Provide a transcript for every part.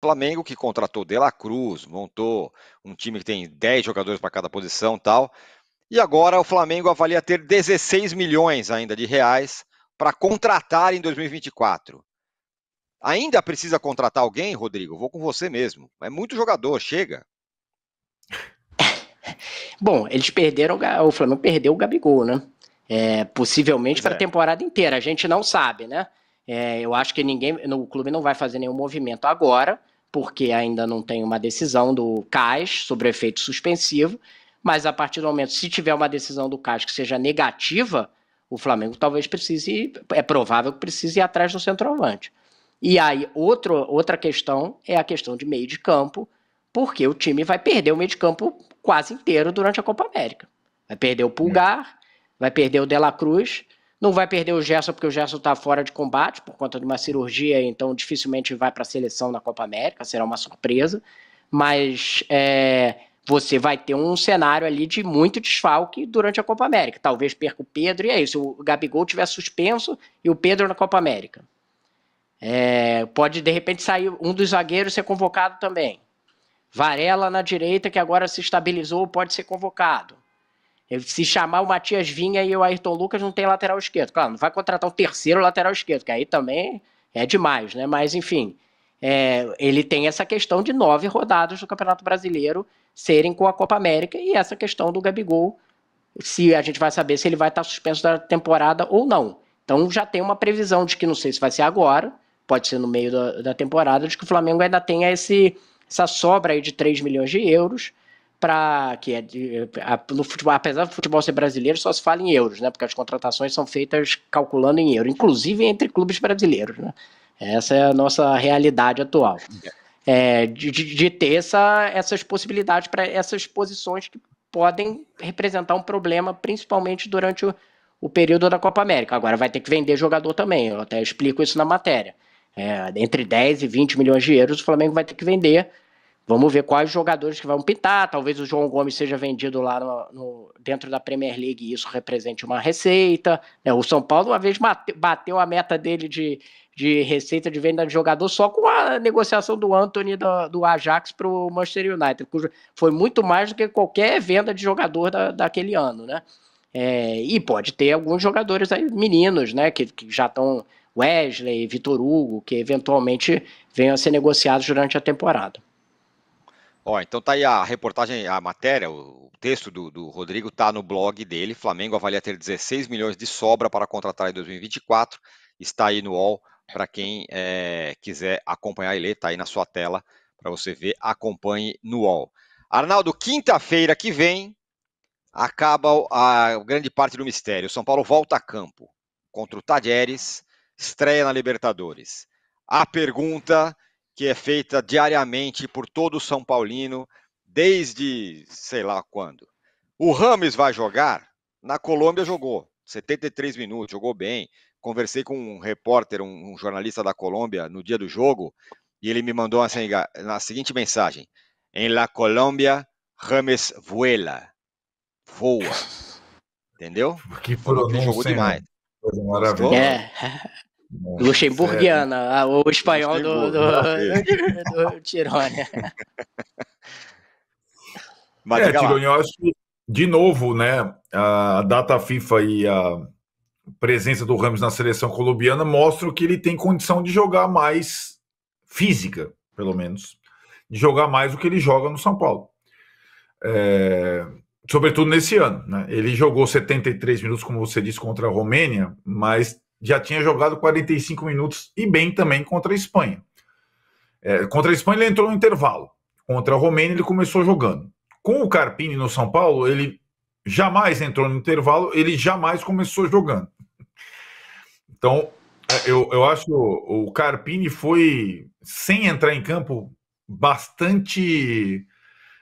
Flamengo que contratou De La Cruz, montou um time que tem 10 jogadores para cada posição tal. E agora o Flamengo avalia ter 16 milhões ainda de reais para contratar em 2024. Ainda precisa contratar alguém, Rodrigo? Vou com você mesmo. É muito jogador, chega. Bom, eles perderam, o Flamengo perdeu o Gabigol, né? É, possivelmente para a é. temporada inteira, a gente não sabe, né? É, eu acho que ninguém, o clube não vai fazer nenhum movimento agora, porque ainda não tem uma decisão do CAS sobre efeito suspensivo, mas a partir do momento, se tiver uma decisão do CAS que seja negativa, o Flamengo talvez precise, é provável que precise ir atrás do centroavante. E aí, outro, outra questão é a questão de meio de campo, porque o time vai perder o meio de campo quase inteiro durante a Copa América. Vai perder o Pulgar, vai perder o Dela Cruz, não vai perder o Gerson, porque o Gerson está fora de combate por conta de uma cirurgia, então dificilmente vai para a seleção na Copa América, será uma surpresa. Mas é, você vai ter um cenário ali de muito desfalque durante a Copa América. Talvez perca o Pedro, e é isso. O Gabigol tiver suspenso e o Pedro na Copa América. É, pode, de repente, sair um dos zagueiros ser convocado também. Varela na direita, que agora se estabilizou, pode ser convocado. Se chamar o Matias Vinha e o Ayrton Lucas, não tem lateral esquerdo. Claro, não vai contratar o terceiro lateral esquerdo, que aí também é demais, né? Mas, enfim, é, ele tem essa questão de nove rodadas do Campeonato Brasileiro serem com a Copa América e essa questão do Gabigol, se a gente vai saber se ele vai estar suspenso da temporada ou não. Então já tem uma previsão de que não sei se vai ser agora, pode ser no meio da, da temporada, de que o Flamengo ainda tenha esse, essa sobra aí de 3 milhões de euros para que é de, a, no futebol, apesar do futebol ser brasileiro, só se fala em euros, né? Porque as contratações são feitas calculando em euro, inclusive entre clubes brasileiros, né? Essa é a nossa realidade atual. É, de, de, ter essa, essas possibilidades para essas posições que podem representar um problema, principalmente durante o, o, período da Copa América. Agora vai ter que vender jogador também, eu até explico isso na matéria. É, entre 10 e 20 milhões de euros, o Flamengo vai ter que vender Vamos ver quais jogadores que vão pintar. Talvez o João Gomes seja vendido lá no, no dentro da Premier League e isso represente uma receita. É, o São Paulo uma vez bate, bateu a meta dele de, de receita de venda de jogador só com a negociação do Anthony do, do Ajax para o Manchester United, cujo foi muito mais do que qualquer venda de jogador da, daquele ano, né? É, e pode ter alguns jogadores aí, meninos, né? Que, que já estão Wesley, Vitor Hugo, que eventualmente venham a ser negociados durante a temporada. Ó, então tá aí a reportagem, a matéria, o texto do, do Rodrigo tá no blog dele. Flamengo avalia ter 16 milhões de sobra para contratar em 2024. Está aí no UOL para quem é, quiser acompanhar e ler, tá aí na sua tela para você ver. Acompanhe no UOL. Arnaldo, quinta-feira que vem acaba a grande parte do mistério. São Paulo volta a campo contra o Tajeres, estreia na Libertadores. A pergunta que é feita diariamente por todo o São Paulino, desde sei lá quando. O Rames vai jogar? Na Colômbia jogou, 73 minutos, jogou bem. Conversei com um repórter, um, um jornalista da Colômbia no dia do jogo, e ele me mandou assim, a seguinte mensagem: Em La Colômbia, Rames vuela. Voa. Entendeu? Que jogou demais. Coisa maravilhosa. É. Nossa, Luxemburguiana, sério? Ah, o espanhol do, do, né? do Tirone. Mas é, Tirone, eu acho que, de novo, né, a data FIFA e a presença do Ramos na seleção colombiana mostram que ele tem condição de jogar mais física, pelo menos, de jogar mais do que ele joga no São Paulo. É, sobretudo nesse ano. Né? Ele jogou 73 minutos, como você disse, contra a Romênia, mas já tinha jogado 45 minutos e bem também contra a Espanha. É, contra a Espanha ele entrou no intervalo. Contra a Romênia ele começou jogando. Com o Carpini no São Paulo, ele jamais entrou no intervalo, ele jamais começou jogando. Então, é, eu, eu acho que o, Carpini foi, sem entrar em campo, bastante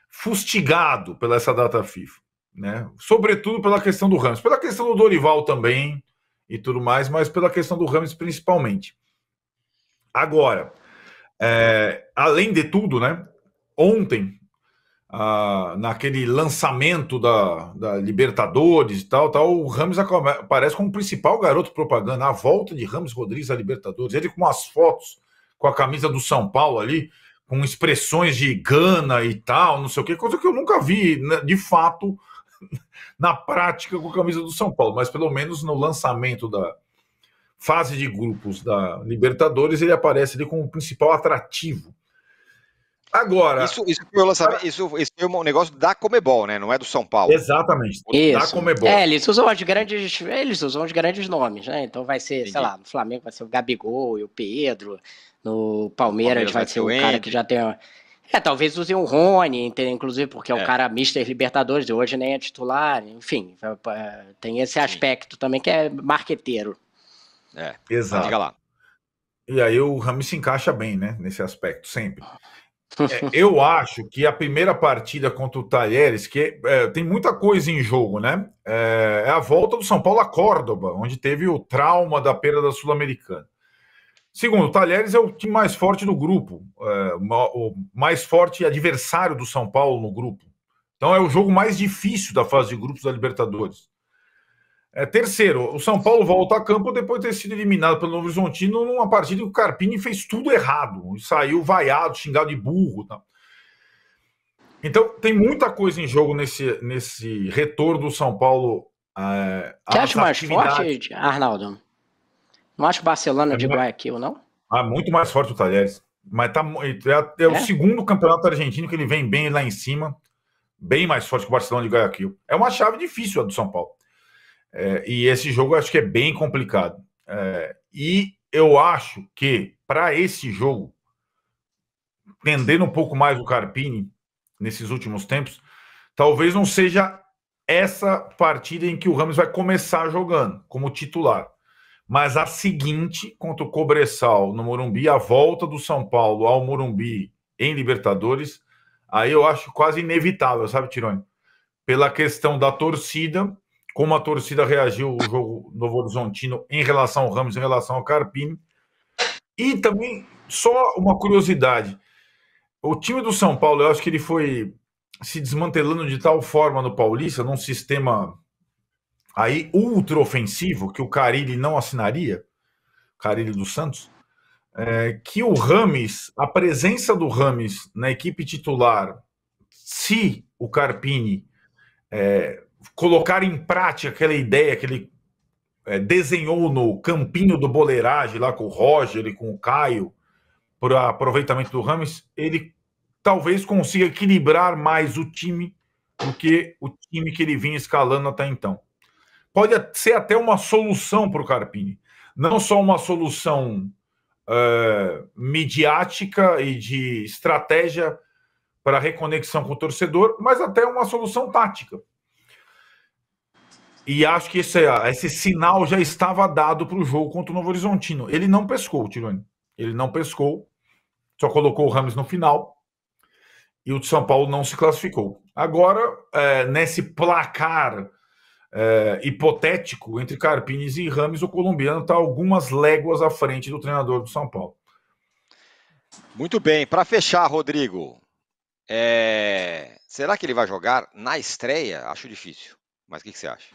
fustigado pela essa data FIFA. Né? Sobretudo pela questão do Ramos. Pela questão do Dorival também, e tudo mais, mas pela questão do Rams principalmente. Agora, é, além de tudo, né? Ontem, ah, naquele lançamento da, da, Libertadores e tal, tal, o Rams aparece como principal garoto propaganda. A volta de Rams Rodrigues à Libertadores, ele com as fotos, com a camisa do São Paulo ali, com expressões de Gana e tal, não sei o que, coisa que eu nunca vi, né, de fato, na prática com a camisa do São Paulo, mas pelo menos no lançamento da fase de grupos da Libertadores, ele aparece ali como o principal atrativo. Agora. Isso, isso, foi lançamento, isso, isso foi um negócio da Comebol, né? Não é do São Paulo. Exatamente. Isso. Da Comebol. É, eles usam os grandes. Eles usam os grandes nomes, né? Então vai ser, Entendi. sei lá, no Flamengo vai ser o Gabigol e o Pedro. No Palmeiras, Palmeiras vai, vai ser o um cara que já tem. Uma é, talvez use o Rony, inclusive, porque é, o é. cara Mister Libertadores, hoje nem é titular, enfim, é, é, tem esse aspecto Sim. também que é marqueteiro. É, exato. Diga lá. E aí o Rami se encaixa bem, né, nesse aspecto, sempre. É, eu acho que a primeira partida contra o Talheres, que é, tem muita coisa em jogo, né? É, a volta do São Paulo a Córdoba, onde teve o trauma da perda da Sul-Americana. Segundo, o Talheres é o time mais forte do grupo, é, o mais forte adversário do São Paulo no grupo. Então é o jogo mais difícil da fase de grupos da Libertadores. É, terceiro, o São Paulo volta a campo depois de ter sido eliminado pelo Novo Horizontino numa partida que o Carpini fez tudo errado. Saiu vaiado, xingado de burro. Tá? Então tem muita coisa em jogo nesse, nesse retorno do São Paulo. É, Você acha o mais forte, Arnaldo? Não acho o Barcelona é de Guayaquil, não? Ah, muito mais forte o Talheres. Mas tá, é, é, é o é? segundo campeonato argentino que ele vem bem lá em cima, bem mais forte que o Barcelona de Guayaquil. É uma chave difícil a do São Paulo. É, e esse jogo eu acho que é bem complicado. e eu acho que para esse jogo, tendendo um pouco mais o Carpini nesses últimos tempos, talvez não seja essa partida em que o Ramos vai começar jogando como titular. Mas a seguinte, contra o Cobressal no Morumbi, a volta do São Paulo ao Morumbi em Libertadores, aí eu acho quase inevitável, sabe, Tirone? Pela questão da torcida, como a torcida reagiu o jogo Novo Horizontino em relação ao Ramos, em relação ao Carpini. E também, só uma curiosidade: o time do São Paulo, eu acho que ele foi se desmantelando de tal forma no Paulista, num sistema aí ultra ofensivo, que o Carilli não assinaria, Carilli do Santos, é, que o Rames, a presença do Rames na equipe titular, se o Carpini é, colocar em prática aquela ideia que ele é, desenhou no campinho do boleiragem, lá com o Roger e com o Caio, para aproveitamento do Rames, ele talvez consiga equilibrar mais o time do que o time que ele vinha escalando até então pode ser até uma solução para o Carpini. Não só uma solução é, midiática e de estratégia para reconexão com o torcedor, mas até uma solução tática. E acho que esse, esse sinal já estava dado para o jogo contra o Novo Horizontino. Ele não pescou, Tironi. Ele não pescou, só colocou o Ramos no final e o de São Paulo não se classificou. Agora, é, nesse placar é, hipotético entre Carpines e Rames, o colombiano está algumas léguas à frente do treinador do São Paulo. Muito bem, para fechar, Rodrigo, é... será que ele vai jogar na estreia? Acho difícil, mas o que, que você acha?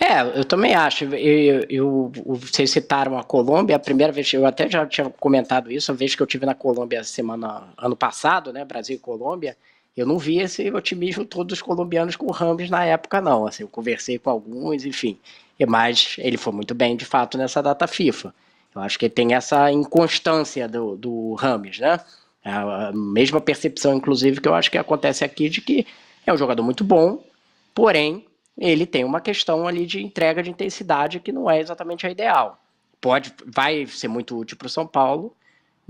É, eu também acho. Eu, eu, eu, vocês citaram a Colômbia, a primeira vez, eu até já tinha comentado isso, a vez que eu tive na Colômbia semana ano passado, né? Brasil e Colômbia eu não vi esse otimismo todo dos colombianos com o Ramos na época, não. Assim, eu conversei com alguns, enfim. Mas ele foi muito bem, de fato, nessa data FIFA. Eu acho que tem essa inconstância do, do né? É a mesma percepção, inclusive, que eu acho que acontece aqui de que é um jogador muito bom, porém ele tem uma questão ali de entrega de intensidade que não é exatamente a ideal. Pode, vai ser muito útil para o São Paulo,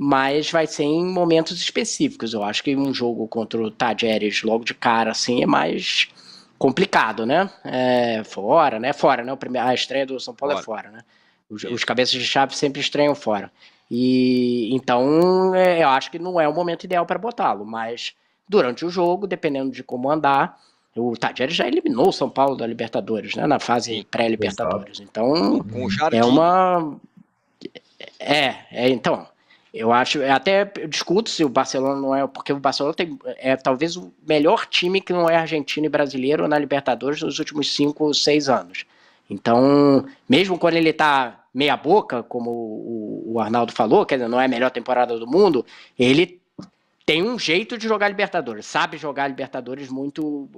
mas vai ser em momentos específicos. Eu acho que um jogo contra o Tajeres logo de cara assim é mais complicado, né? É, fora, né? Fora, né? O primeiro, a estreia do São Paulo é fora. é fora, né? Os, os, cabeças de chave sempre estreiam fora. E então é, eu acho que não é o momento ideal para botá-lo, mas durante o jogo, dependendo de como andar, o Tadjeres já eliminou o São Paulo da Libertadores, né? Na fase pré-Libertadores. Então é uma é, é então eu acho, é até eu discuto se o Barcelona não é, porque o Barcelona tem, é talvez o melhor time que não é argentino e brasileiro na Libertadores nos últimos cinco ou seis anos. Então, mesmo quando ele está meia boca, como o, o Arnaldo falou, quer dizer, não é a melhor temporada do mundo, ele tem um jeito de jogar Libertadores, sabe jogar Libertadores muito,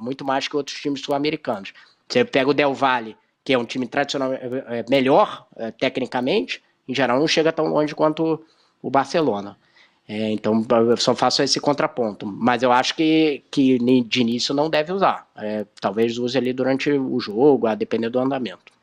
muito mais que outros times sul-americanos. Você pega o Del Valle, que é um time tradicional é, é melhor é, tecnicamente, em geral, não chega tão longe quanto o Barcelona. É, então, eu só faço esse contraponto. Mas eu acho que, que de início não deve usar. É, talvez use ali durante o jogo, a depender do andamento.